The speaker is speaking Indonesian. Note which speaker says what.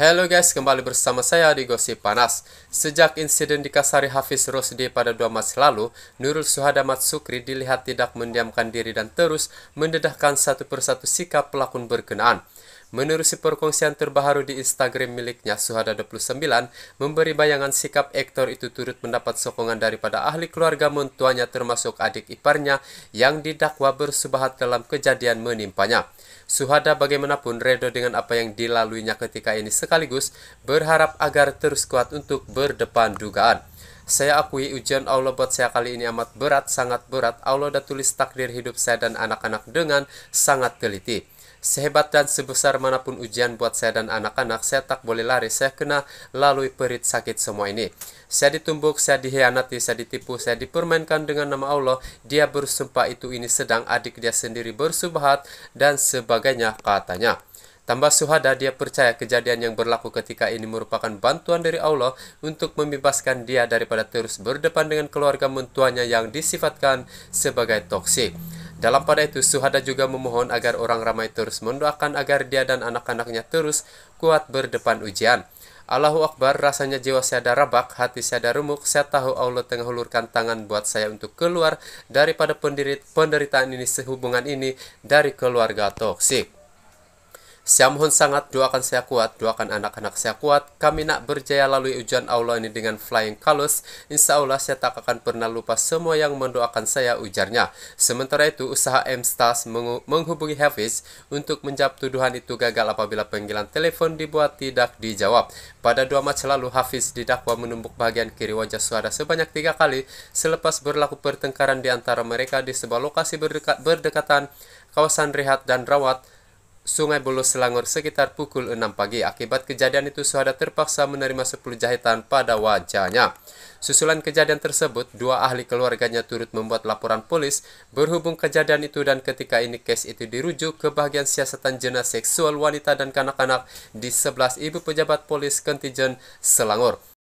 Speaker 1: Halo guys, kembali bersama saya di Gosip Panas. Sejak insiden di Kasari Hafiz Rosdi pada dua Maret lalu, Nurul Suhada Matsukri dilihat tidak mendiamkan diri dan terus mendedahkan satu persatu sikap pelakon berkenaan. Menurut perkongsian terbaru di Instagram miliknya, Suhada 29 memberi bayangan sikap aktor itu turut mendapat sokongan daripada ahli keluarga mentuanya termasuk adik iparnya yang didakwa bersubahat dalam kejadian menimpanya. Suhada bagaimanapun redo dengan apa yang dilaluinya ketika ini sekaligus berharap agar terus kuat untuk berdepan dugaan. Saya akui ujian Allah buat saya kali ini amat berat, sangat berat. Allah dah tulis takdir hidup saya dan anak-anak dengan sangat teliti. Sehebat dan sebesar manapun ujian buat saya dan anak-anak, saya tak boleh lari. Saya kena lalui perit sakit semua ini. Saya ditumbuk, saya dihianati, saya ditipu, saya dipermainkan dengan nama Allah. Dia bersumpah itu ini sedang adik dia sendiri bersubahat dan sebagainya katanya. Tambah suhada, dia percaya kejadian yang berlaku ketika ini merupakan bantuan dari Allah untuk membebaskan dia daripada terus berdepan dengan keluarga mentuanya yang disifatkan sebagai toksik. Dalam pada itu, Suhada juga memohon agar orang ramai terus mendoakan agar dia dan anak-anaknya terus kuat berdepan ujian. Allahu Akbar, rasanya jiwa saya ada rabak, hati saya ada remuk, saya tahu Allah tengah hulurkan tangan buat saya untuk keluar daripada penderitaan ini sehubungan ini dari keluarga toksik. Saya sangat doakan saya kuat, doakan anak-anak saya kuat. Kami nak berjaya lalui ujian Allah ini dengan flying colors. Insya Allah saya tak akan pernah lupa semua yang mendoakan saya ujarnya. Sementara itu, usaha M Stars menghubungi Hafiz untuk menjawab tuduhan itu gagal apabila panggilan telepon dibuat tidak dijawab. Pada dua match lalu, Hafiz didakwa menumbuk bagian kiri wajah Suara sebanyak tiga kali selepas berlaku pertengkaran di antara mereka di sebuah lokasi berdekatan kawasan Rehat dan Rawat Sungai Bulus Selangor sekitar pukul 6 pagi. Akibat kejadian itu, Suhada terpaksa menerima 10 jahitan pada wajahnya. Susulan kejadian tersebut, dua ahli keluarganya turut membuat laporan polis berhubung kejadian itu dan ketika ini kes itu dirujuk ke bagian siasatan jenazah seksual wanita dan kanak-kanak di 11 ibu pejabat polis kontijen Selangor.